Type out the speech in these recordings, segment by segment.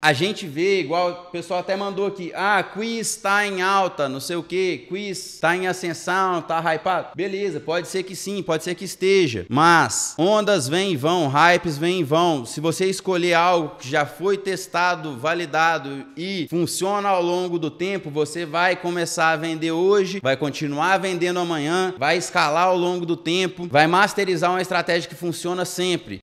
a gente vê, igual o pessoal até mandou aqui, ah, quiz está em alta, não sei o que, quiz está em ascensão, tá hypado. Beleza, pode ser que sim, pode ser que esteja. Mas ondas vêm e vão, hypes vêm e vão. Se você escolher algo que já foi testado, validado e funciona ao longo do tempo, você vai começar a vender hoje, vai continuar vendendo amanhã, vai escalar ao longo do tempo, vai masterizar uma estratégia que funciona sempre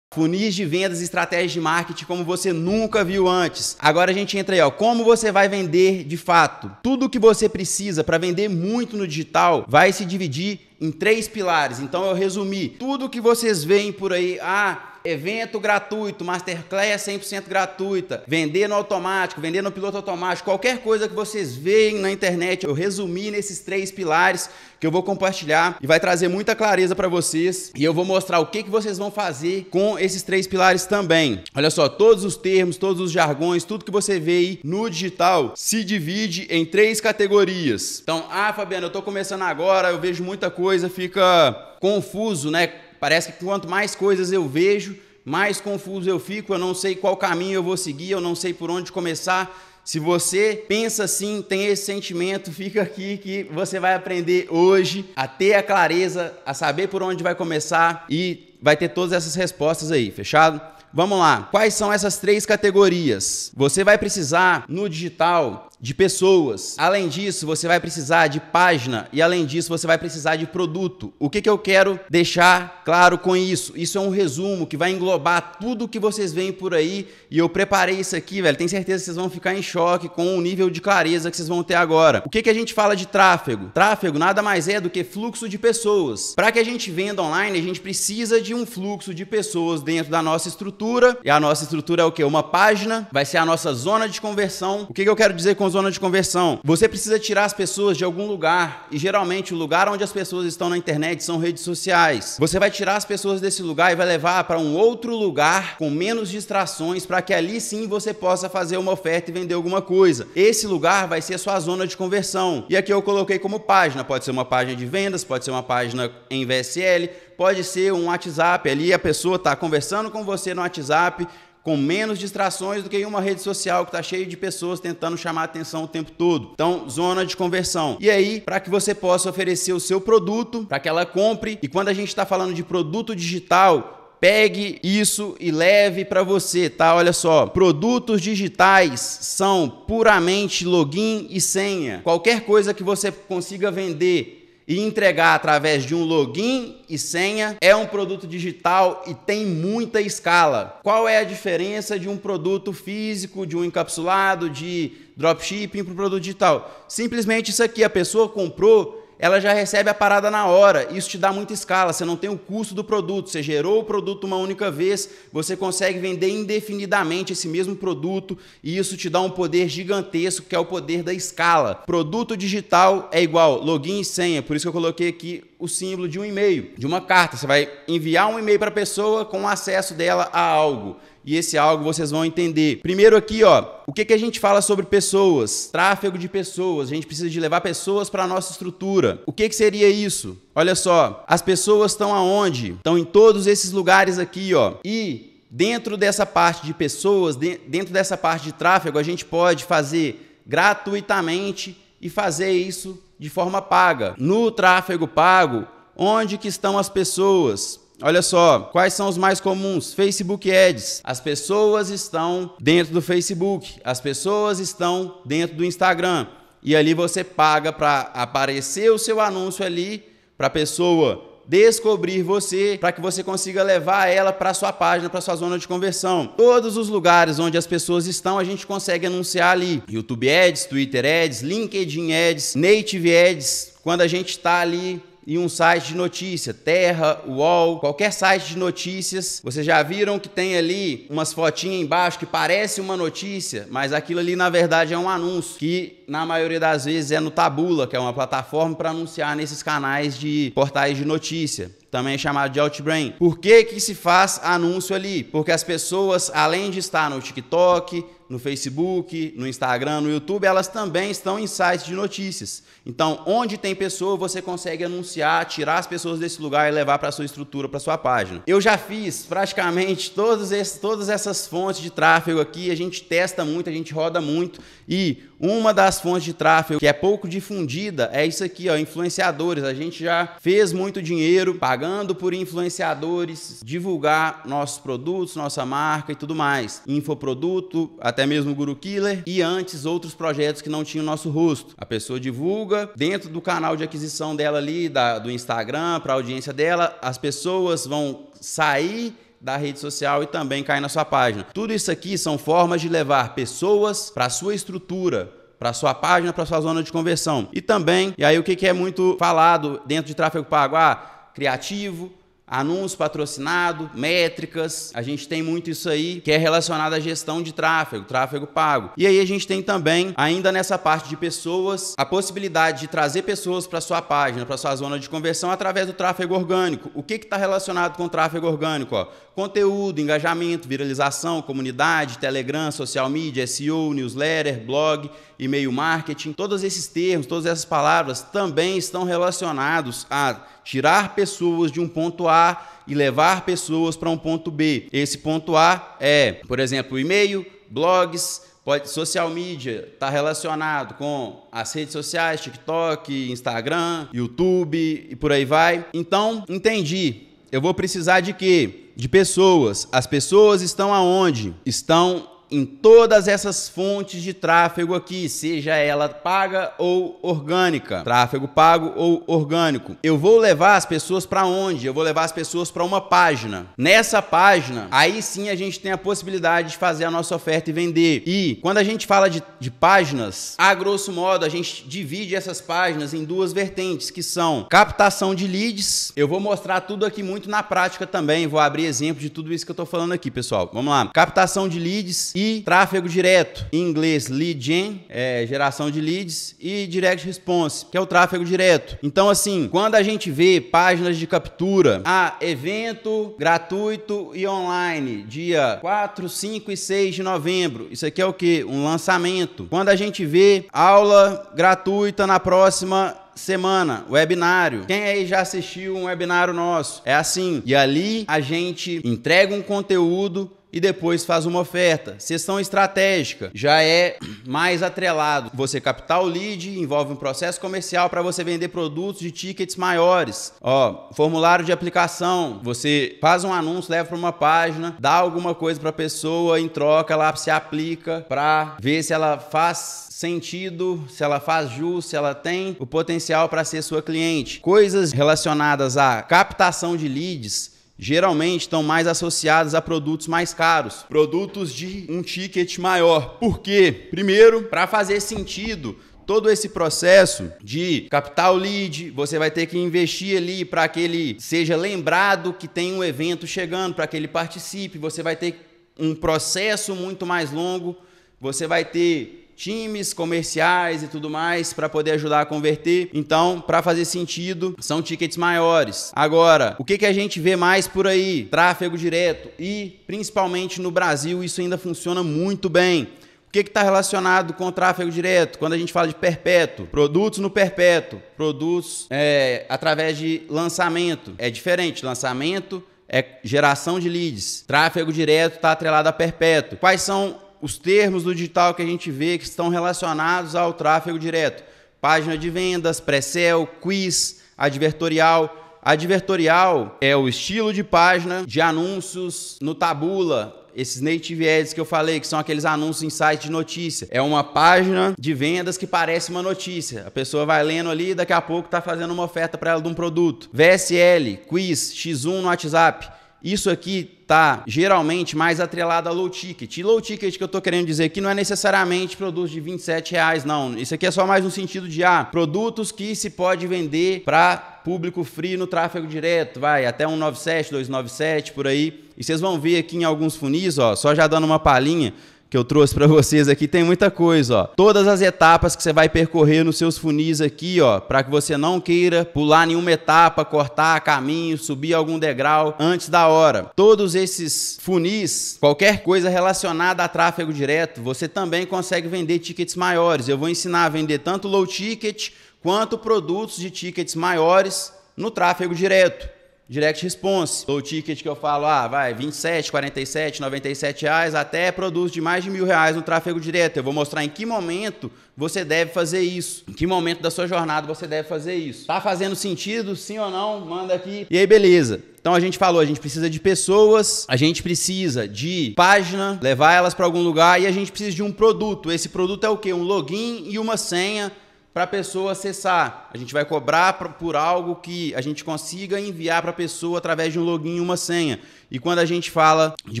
funis de vendas estratégias de marketing como você nunca viu antes. Agora a gente entra aí, ó, como você vai vender de fato. Tudo que você precisa para vender muito no digital vai se dividir em três pilares. Então eu resumi tudo que vocês veem por aí. Ah, evento gratuito, masterclass 100% é gratuita, vender no automático, vender no piloto automático, qualquer coisa que vocês veem na internet, eu resumi nesses três pilares que eu vou compartilhar e vai trazer muita clareza para vocês e eu vou mostrar o que, que vocês vão fazer com esses três pilares também. Olha só, todos os termos, todos os jargões, tudo que você vê aí no digital se divide em três categorias. Então, ah, Fabiano, eu tô começando agora, eu vejo muita coisa coisa fica confuso, né? Parece que quanto mais coisas eu vejo, mais confuso eu fico, eu não sei qual caminho eu vou seguir, eu não sei por onde começar. Se você pensa assim, tem esse sentimento, fica aqui que você vai aprender hoje a ter a clareza, a saber por onde vai começar e vai ter todas essas respostas aí, fechado? Vamos lá. Quais são essas três categorias? Você vai precisar no digital de pessoas. Além disso, você vai precisar de página e além disso, você vai precisar de produto. O que, que eu quero deixar claro com isso? Isso é um resumo que vai englobar tudo que vocês veem por aí e eu preparei isso aqui, velho. Tenho certeza que vocês vão ficar em choque com o nível de clareza que vocês vão ter agora. O que, que a gente fala de tráfego? Tráfego nada mais é do que fluxo de pessoas. Para que a gente venda online, a gente precisa de um fluxo de pessoas dentro da nossa estrutura. E a nossa estrutura é o que? Uma página, vai ser a nossa zona de conversão. O que, que eu quero dizer com os zona de conversão. Você precisa tirar as pessoas de algum lugar e geralmente o lugar onde as pessoas estão na internet são redes sociais. Você vai tirar as pessoas desse lugar e vai levar para um outro lugar com menos distrações para que ali sim você possa fazer uma oferta e vender alguma coisa. Esse lugar vai ser a sua zona de conversão. E aqui eu coloquei como página, pode ser uma página de vendas, pode ser uma página em VSL, pode ser um WhatsApp ali, a pessoa está conversando com você no WhatsApp, com menos distrações do que em uma rede social que está cheia de pessoas tentando chamar atenção o tempo todo. Então, zona de conversão. E aí, para que você possa oferecer o seu produto, para que ela compre, e quando a gente está falando de produto digital, pegue isso e leve para você, tá? Olha só, produtos digitais são puramente login e senha. Qualquer coisa que você consiga vender e entregar através de um login e senha é um produto digital e tem muita escala. Qual é a diferença de um produto físico, de um encapsulado, de dropshipping para o produto digital? Simplesmente isso aqui, a pessoa comprou ela já recebe a parada na hora. Isso te dá muita escala, você não tem o custo do produto, você gerou o produto uma única vez, você consegue vender indefinidamente esse mesmo produto e isso te dá um poder gigantesco que é o poder da escala. Produto digital é igual login e senha, por isso que eu coloquei aqui o símbolo de um e-mail, de uma carta. Você vai enviar um e-mail para a pessoa com acesso dela a algo. E esse algo vocês vão entender. Primeiro aqui, ó, o que, que a gente fala sobre pessoas? Tráfego de pessoas. A gente precisa de levar pessoas para a nossa estrutura. O que, que seria isso? Olha só, as pessoas estão aonde? Estão em todos esses lugares aqui, ó. E dentro dessa parte de pessoas, dentro dessa parte de tráfego, a gente pode fazer gratuitamente e fazer isso de forma paga. No tráfego pago, onde que estão as pessoas? Olha só, quais são os mais comuns? Facebook Ads. As pessoas estão dentro do Facebook, as pessoas estão dentro do Instagram. E ali você paga para aparecer o seu anúncio ali para a pessoa descobrir você para que você consiga levar ela para sua página, para sua zona de conversão. Todos os lugares onde as pessoas estão, a gente consegue anunciar ali. YouTube Ads, Twitter Ads, LinkedIn Ads, Native Ads, quando a gente está ali e um site de notícia, Terra, UOL, qualquer site de notícias. Vocês já viram que tem ali umas fotinhas embaixo que parece uma notícia, mas aquilo ali na verdade é um anúncio que na maioria das vezes é no Tabula, que é uma plataforma para anunciar nesses canais de portais de notícia também é chamado de Outbrain. Por que que se faz anúncio ali? Porque as pessoas, além de estar no TikTok, no Facebook, no Instagram, no YouTube, elas também estão em sites de notícias. Então, onde tem pessoa, você consegue anunciar, tirar as pessoas desse lugar e levar para sua estrutura, para sua página. Eu já fiz praticamente esses, todas essas fontes de tráfego aqui, a gente testa muito, a gente roda muito e uma das das fontes de tráfego que é pouco difundida é isso aqui, ó, influenciadores. A gente já fez muito dinheiro pagando por influenciadores, divulgar nossos produtos, nossa marca e tudo mais. Infoproduto, até mesmo Guru Killer e antes outros projetos que não tinham nosso rosto. A pessoa divulga dentro do canal de aquisição dela ali, da, do Instagram, para a audiência dela, as pessoas vão sair da rede social e também cair na sua página. Tudo isso aqui são formas de levar pessoas para sua estrutura para sua página, para sua zona de conversão. E também, e aí o que, que é muito falado dentro de tráfego pago? Ah, criativo, anúncio patrocinado, métricas, a gente tem muito isso aí que é relacionado à gestão de tráfego, tráfego pago. E aí a gente tem também, ainda nessa parte de pessoas, a possibilidade de trazer pessoas para sua página, para sua zona de conversão através do tráfego orgânico. O que está relacionado com tráfego orgânico? Ó? Conteúdo, engajamento, viralização, comunidade, Telegram, social media, SEO, newsletter, blog e-mail marketing, todos esses termos, todas essas palavras também estão relacionados a tirar pessoas de um ponto A e levar pessoas para um ponto B. Esse ponto A é, por exemplo, e-mail, blogs, pode, social media está relacionado com as redes sociais, TikTok, Instagram, YouTube e por aí vai. Então, entendi. Eu vou precisar de quê? De pessoas. As pessoas estão aonde? Estão em todas essas fontes de tráfego aqui, seja ela paga ou orgânica, tráfego pago ou orgânico. Eu vou levar as pessoas para onde? Eu vou levar as pessoas para uma página. Nessa página, aí sim a gente tem a possibilidade de fazer a nossa oferta e vender. E quando a gente fala de, de páginas, a grosso modo a gente divide essas páginas em duas vertentes, que são captação de leads. Eu vou mostrar tudo aqui muito na prática também, vou abrir exemplo de tudo isso que eu estou falando aqui, pessoal. Vamos lá. Captação de leads e tráfego direto, em inglês lead gen, é, geração de leads e direct response, que é o tráfego direto. Então assim, quando a gente vê páginas de captura, a evento gratuito e online, dia 4, 5 e 6 de novembro. Isso aqui é o que? Um lançamento. Quando a gente vê aula gratuita na próxima semana, webinário. Quem aí já assistiu um webinário nosso? É assim. E ali a gente entrega um conteúdo e depois faz uma oferta. Sessão estratégica já é mais atrelado. Você captar o lead, envolve um processo comercial para você vender produtos de tickets maiores. Ó, formulário de aplicação, você faz um anúncio, leva para uma página, dá alguma coisa para a pessoa, em troca ela se aplica para ver se ela faz sentido, se ela faz jus, se ela tem o potencial para ser sua cliente. Coisas relacionadas à captação de leads geralmente estão mais associadas a produtos mais caros, produtos de um ticket maior. Por quê? Primeiro, para fazer sentido todo esse processo de capital lead, você vai ter que investir ali para que ele seja lembrado que tem um evento chegando, para que ele participe, você vai ter um processo muito mais longo, você vai ter times comerciais e tudo mais para poder ajudar a converter. Então, para fazer sentido, são tickets maiores. Agora, o que, que a gente vê mais por aí? Tráfego direto e principalmente no Brasil isso ainda funciona muito bem. O que está relacionado com o tráfego direto? Quando a gente fala de perpétuo, produtos no perpétuo, produtos é, através de lançamento. É diferente, lançamento é geração de leads. Tráfego direto está atrelado a perpétuo. Quais são os termos do digital que a gente vê que estão relacionados ao tráfego direto. Página de vendas, pré-sell, quiz, advertorial. Advertorial é o estilo de página de anúncios no tabula, esses native ads que eu falei, que são aqueles anúncios em site de notícia. É uma página de vendas que parece uma notícia. A pessoa vai lendo ali e daqui a pouco está fazendo uma oferta para ela de um produto. VSL, quiz, X1 no WhatsApp. Isso aqui está geralmente mais atrelado a low ticket. E low ticket que eu estou querendo dizer aqui não é necessariamente produtos de 27 reais, não. Isso aqui é só mais um sentido de ah, produtos que se pode vender para público frio no tráfego direto, vai até 197, 297 por aí. E vocês vão ver aqui em alguns funis, ó, só já dando uma palhinha, que eu trouxe para vocês aqui tem muita coisa, ó. Todas as etapas que você vai percorrer nos seus funis aqui, ó, para que você não queira pular nenhuma etapa, cortar caminho, subir algum degrau antes da hora. Todos esses funis, qualquer coisa relacionada a tráfego direto, você também consegue vender tickets maiores. Eu vou ensinar a vender tanto low ticket quanto produtos de tickets maiores no tráfego direto. Direct Response, o ticket que eu falo, ah, vai 27, 47, 97 reais, até produz de mais de mil reais no tráfego direto. Eu vou mostrar em que momento você deve fazer isso, em que momento da sua jornada você deve fazer isso. Tá fazendo sentido, sim ou não? Manda aqui. E aí, beleza. Então a gente falou, a gente precisa de pessoas, a gente precisa de página, levar elas para algum lugar e a gente precisa de um produto. Esse produto é o quê? Um login e uma senha para a pessoa acessar. A gente vai cobrar por algo que a gente consiga enviar para a pessoa através de um login e uma senha. E quando a gente fala de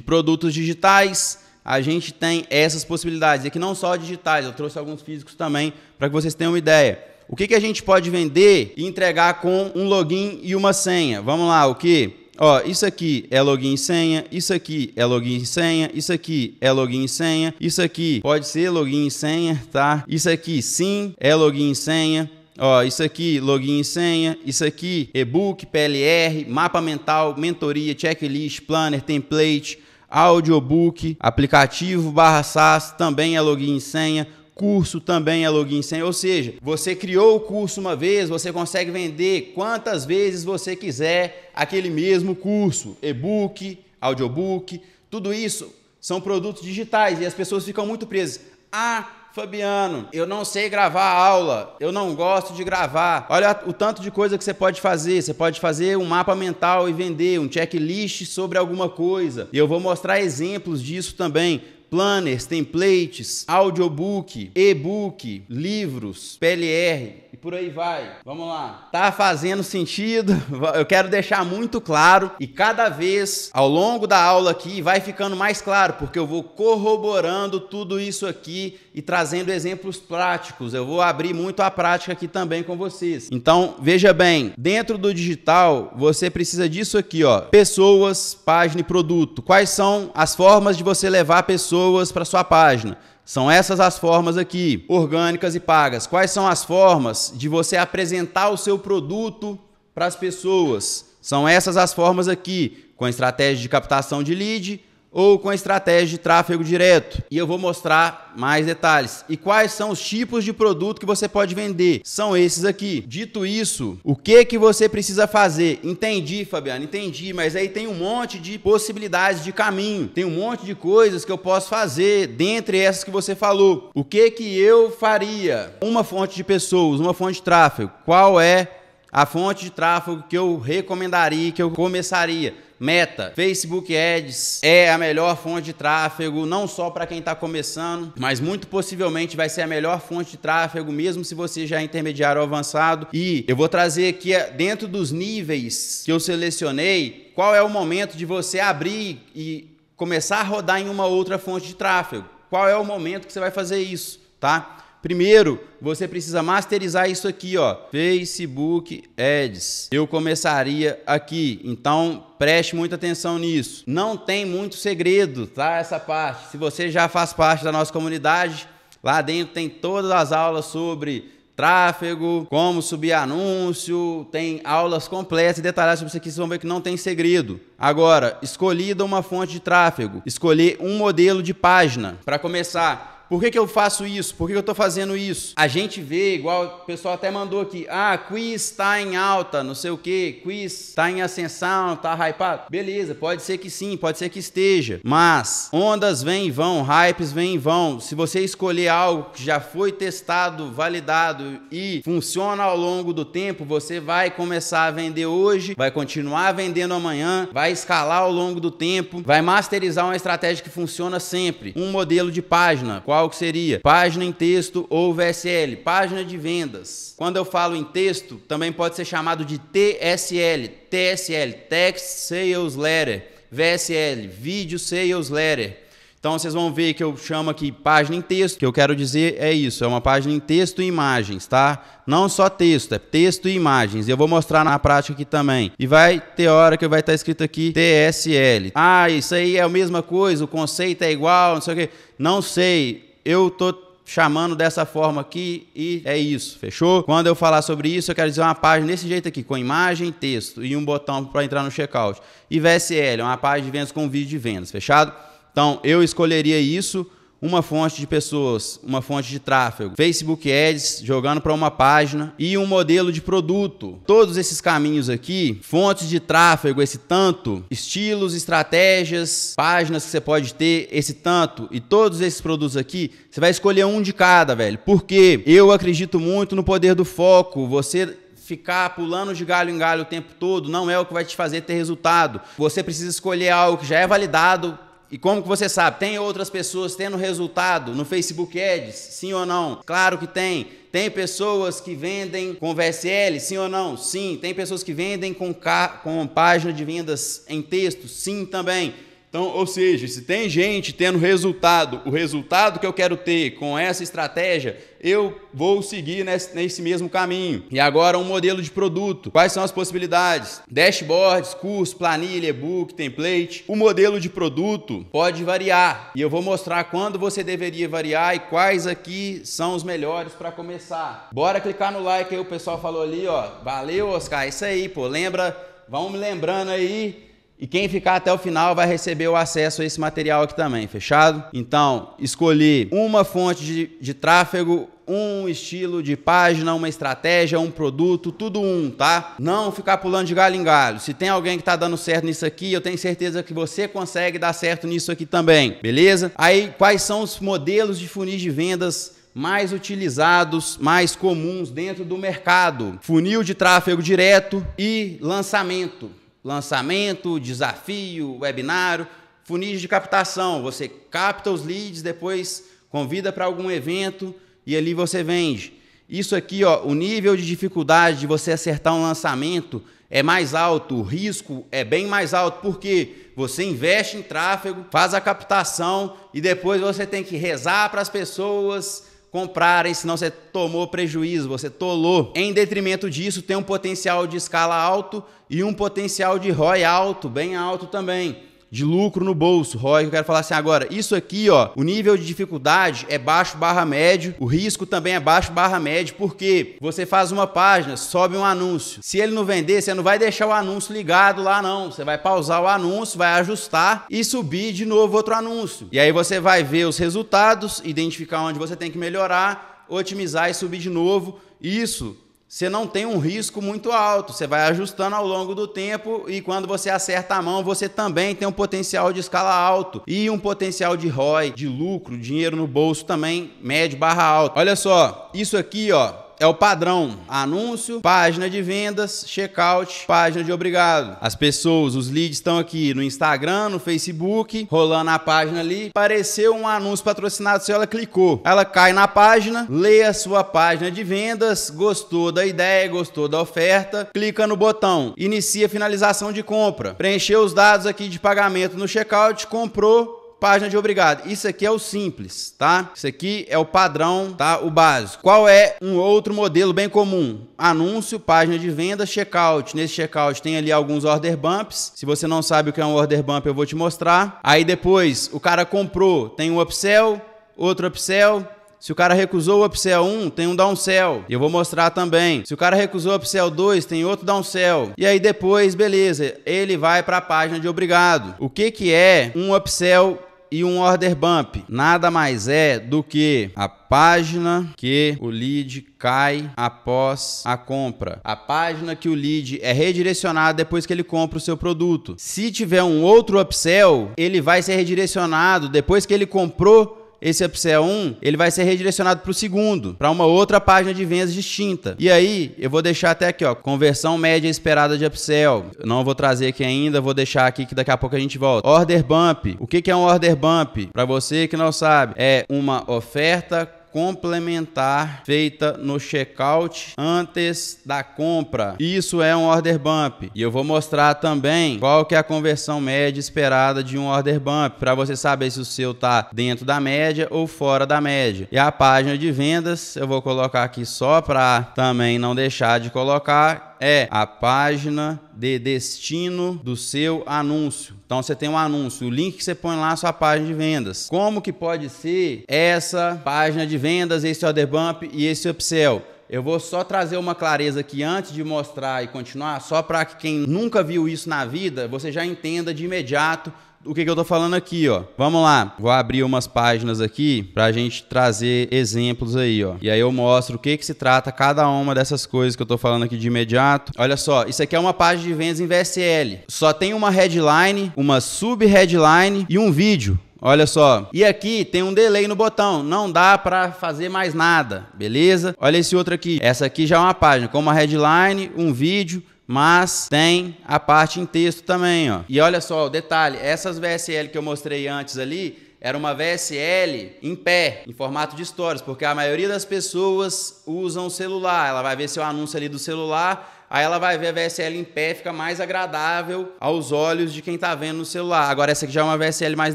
produtos digitais, a gente tem essas possibilidades. E aqui não só digitais, eu trouxe alguns físicos também para que vocês tenham uma ideia. O que, que a gente pode vender e entregar com um login e uma senha? Vamos lá, o que? ó, isso aqui é login e senha, isso aqui é login e senha, isso aqui é login e senha, isso aqui pode ser login e senha, tá? Isso aqui sim é login e senha. Ó, isso aqui, login e senha. Isso aqui, e-book, PLR, mapa mental, mentoria, checklist, planner, template, audiobook, aplicativo barra SaaS, também é login e senha. Curso também é login sem, ou seja, você criou o curso uma vez, você consegue vender quantas vezes você quiser aquele mesmo curso, e-book, audiobook, tudo isso são produtos digitais e as pessoas ficam muito presas. Ah, Fabiano, eu não sei gravar aula, eu não gosto de gravar. Olha o tanto de coisa que você pode fazer. Você pode fazer um mapa mental e vender, um checklist sobre alguma coisa. E eu vou mostrar exemplos disso também planners, templates, audiobook, e-book, livros, PLR, por aí vai. Vamos lá. Tá fazendo sentido? Eu quero deixar muito claro e cada vez ao longo da aula aqui vai ficando mais claro, porque eu vou corroborando tudo isso aqui e trazendo exemplos práticos. Eu vou abrir muito a prática aqui também com vocês. Então, veja bem, dentro do digital, você precisa disso aqui, ó. Pessoas, página e produto. Quais são as formas de você levar pessoas para sua página? São essas as formas aqui, orgânicas e pagas. Quais são as formas de você apresentar o seu produto para as pessoas? São essas as formas aqui, com a estratégia de captação de lead, ou com a estratégia de tráfego direto. E eu vou mostrar mais detalhes. E quais são os tipos de produto que você pode vender? São esses aqui. Dito isso, o que que você precisa fazer? Entendi, Fabiano, entendi, mas aí tem um monte de possibilidades de caminho, tem um monte de coisas que eu posso fazer dentre essas que você falou. O que que eu faria? Uma fonte de pessoas, uma fonte de tráfego. Qual é a fonte de tráfego que eu recomendaria, que eu começaria? meta. Facebook Ads é a melhor fonte de tráfego, não só para quem está começando, mas muito possivelmente vai ser a melhor fonte de tráfego, mesmo se você já é intermediário avançado. E eu vou trazer aqui é, dentro dos níveis que eu selecionei, qual é o momento de você abrir e começar a rodar em uma outra fonte de tráfego. Qual é o momento que você vai fazer isso, tá? Primeiro, você precisa masterizar isso aqui, ó, Facebook Ads. Eu começaria aqui, então preste muita atenção nisso. Não tem muito segredo, tá? Essa parte. Se você já faz parte da nossa comunidade, lá dentro tem todas as aulas sobre tráfego, como subir anúncio, tem aulas completas e detalhadas sobre isso aqui, vocês vão ver que não tem segredo. Agora, escolhida uma fonte de tráfego, escolher um modelo de página. Para começar, por que, que eu faço isso? Por que, que eu estou fazendo isso? A gente vê, igual o pessoal até mandou aqui, ah, quiz está em alta, não sei o que, quiz está em ascensão, está hypado. Beleza, pode ser que sim, pode ser que esteja. Mas ondas vêm e vão, hypes vêm e vão. Se você escolher algo que já foi testado, validado e funciona ao longo do tempo, você vai começar a vender hoje, vai continuar vendendo amanhã, vai escalar ao longo do tempo, vai masterizar uma estratégia que funciona sempre. Um modelo de página, qual qual que seria página em texto ou VSL, página de vendas. Quando eu falo em texto, também pode ser chamado de TSL, TSL, Text Sales Letter, VSL, Video Sales Letter. Então vocês vão ver que eu chamo aqui página em texto, que eu quero dizer é isso, é uma página em texto e imagens, tá? Não só texto, é texto e imagens. Eu vou mostrar na prática aqui também. E vai ter hora que vai estar escrito aqui TSL. Ah, isso aí é a mesma coisa, o conceito é igual, não sei o que. Não sei eu tô chamando dessa forma aqui e é isso, fechou? Quando eu falar sobre isso, eu quero dizer uma página desse jeito aqui, com imagem, texto e um botão para entrar no checkout. E VSL, é uma página de vendas com vídeo de vendas, fechado? Então, eu escolheria isso uma fonte de pessoas, uma fonte de tráfego, Facebook Ads jogando para uma página e um modelo de produto. Todos esses caminhos aqui, fontes de tráfego, esse tanto, estilos, estratégias, páginas que você pode ter, esse tanto e todos esses produtos aqui, você vai escolher um de cada, velho. Porque eu acredito muito no poder do foco. Você ficar pulando de galho em galho o tempo todo não é o que vai te fazer ter resultado. Você precisa escolher algo que já é validado e como que você sabe? Tem outras pessoas tendo resultado no Facebook Ads? Sim ou não? Claro que tem. Tem pessoas que vendem com VSL? Sim ou não? Sim. Tem pessoas que vendem com, com página de vendas em texto? Sim também. Então, ou seja, se tem gente tendo resultado, o resultado que eu quero ter com essa estratégia, eu vou seguir nesse, nesse, mesmo caminho. E agora um modelo de produto. Quais são as possibilidades? Dashboards, curso, planilha, e-book, template. O modelo de produto pode variar. E eu vou mostrar quando você deveria variar e quais aqui são os melhores para começar. Bora clicar no like aí, o pessoal falou ali, ó. Valeu, Oscar. É isso aí, pô. Lembra, Vamos me lembrando aí e quem ficar até o final vai receber o acesso a esse material aqui também, fechado? Então, escolhi uma fonte de, de tráfego, um estilo de página, uma estratégia, um produto, tudo um, tá? Não ficar pulando de galho em galho. Se tem alguém que tá dando certo nisso aqui, eu tenho certeza que você consegue dar certo nisso aqui também, beleza? Aí, quais são os modelos de funis de vendas mais utilizados, mais comuns dentro do mercado? Funil de tráfego direto e lançamento lançamento, desafio, webinário, funis de captação. Você capta os leads, depois convida para algum evento e ali você vende. Isso aqui, ó, o nível de dificuldade de você acertar um lançamento é mais alto, o risco é bem mais alto, porque você investe em tráfego, faz a captação e depois você tem que rezar para as pessoas, comprarem, senão você tomou prejuízo, você tolou. Em detrimento disso, tem um potencial de escala alto e um potencial de ROI alto, bem alto também de lucro no bolso, ROI, que eu quero falar assim agora. Isso aqui, ó, o nível de dificuldade é baixo barra médio, o risco também é baixo barra médio, porque você faz uma página, sobe um anúncio. Se ele não vender, você não vai deixar o anúncio ligado lá não, você vai pausar o anúncio, vai ajustar e subir de novo outro anúncio. E aí você vai ver os resultados, identificar onde você tem que melhorar, otimizar e subir de novo. Isso você não tem um risco muito alto, você vai ajustando ao longo do tempo e quando você acerta a mão, você também tem um potencial de escala alto e um potencial de ROI, de lucro, dinheiro no bolso também médio barra alto. Olha só, isso aqui, ó, é o padrão: anúncio, página de vendas, checkout, página de obrigado. As pessoas, os leads estão aqui no Instagram, no Facebook, rolando a página ali. Apareceu um anúncio patrocinado, se ela clicou, ela cai na página, lê a sua página de vendas, gostou da ideia, gostou da oferta, clica no botão, inicia finalização de compra, preencheu os dados aqui de pagamento no checkout, comprou, página de obrigado. Isso aqui é o simples, tá? Isso aqui é o padrão, tá? O básico. Qual é um outro modelo bem comum? Anúncio, página de venda, checkout. Nesse checkout tem ali alguns order bumps. Se você não sabe o que é um order bump, eu vou te mostrar. Aí depois, o cara comprou, tem um upsell, outro upsell, se o cara recusou o upsell 1, tem um downsell. E eu vou mostrar também. Se o cara recusou o upsell 2, tem outro downsell. E aí depois, beleza, ele vai para a página de obrigado. O que que é um upsell e um order bump. Nada mais é do que a página que o lead cai após a compra, a página que o lead é redirecionado depois que ele compra o seu produto. Se tiver um outro upsell, ele vai ser redirecionado depois que ele comprou esse upsell 1, ele vai ser redirecionado para o segundo, para uma outra página de vendas distinta. E aí, eu vou deixar até aqui, ó, conversão média esperada de upsell. Não vou trazer aqui ainda, vou deixar aqui que daqui a pouco a gente volta. Order bump. O que, que é um order bump? Para você que não sabe, é uma oferta complementar feita no checkout antes da compra. Isso é um order bump. E eu vou mostrar também qual que é a conversão média esperada de um order bump para você saber se o seu tá dentro da média ou fora da média. E a página de vendas eu vou colocar aqui só para também não deixar de colocar é a página de destino do seu anúncio. Então você tem um anúncio, o link que você põe lá sua página de vendas. Como que pode ser essa página de vendas, esse order bump e esse upsell? Eu vou só trazer uma clareza aqui antes de mostrar e continuar, só para que quem nunca viu isso na vida, você já entenda de imediato o que, que eu tô falando aqui, ó. Vamos lá. Vou abrir umas páginas aqui pra gente trazer exemplos aí, ó. E aí eu mostro o que que se trata cada uma dessas coisas que eu tô falando aqui de imediato. Olha só, isso aqui é uma página de vendas em VSL. Só tem uma headline, uma sub-headline e um vídeo. Olha só. E aqui tem um delay no botão. Não dá para fazer mais nada, beleza? Olha esse outro aqui. Essa aqui já é uma página com uma headline, um vídeo mas tem a parte em texto também, ó. E olha só o detalhe, essas VSL que eu mostrei antes ali, era uma VSL em pé, em formato de stories, porque a maioria das pessoas usam o celular. Ela vai ver seu anúncio ali do celular, aí ela vai ver a VSL em pé, fica mais agradável aos olhos de quem tá vendo no celular. Agora essa aqui já é uma VSL mais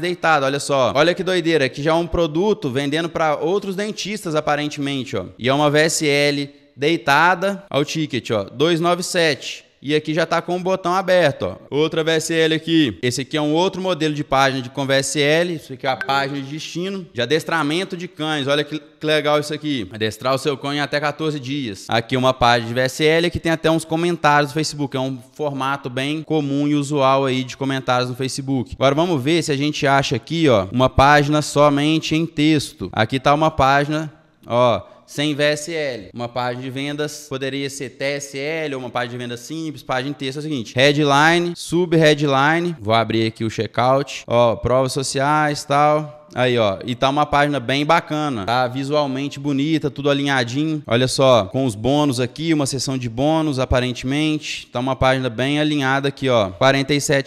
deitada, olha só. Olha que doideira, aqui já é um produto vendendo para outros dentistas aparentemente, ó. E é uma VSL deitada. Olha o ticket, ó, 297. E aqui já está com o botão aberto, ó. Outra VSL aqui. Esse aqui é um outro modelo de página de conversl. Isso aqui é a página de destino. De adestramento de cães. Olha que, legal isso aqui. Adestrar o seu cão em até 14 dias. Aqui uma página de VSL que tem até uns comentários no Facebook. É um formato bem comum e usual aí de comentários no Facebook. Agora vamos ver se a gente acha aqui, ó, uma página somente em texto. Aqui está uma página, ó, sem VSL. Uma página de vendas poderia ser TSL ou uma página de vendas simples, página de texto é o seguinte: headline, sub-headline. Vou abrir aqui o checkout. Ó, provas sociais, tal. Aí, ó. E tá uma página bem bacana, tá? Visualmente bonita, tudo alinhadinho. Olha só, com os bônus aqui, uma seção de bônus, aparentemente. Tá uma página bem alinhada aqui, ó.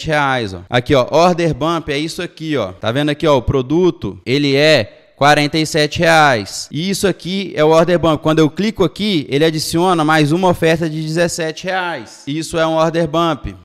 reais, ó. Aqui, ó. Order Bump é isso aqui, ó. Tá vendo aqui, ó? O produto, ele é 47 reais. E isso aqui é o order bump. Quando eu clico aqui, ele adiciona mais uma oferta de 17 reais. Isso é um order bump.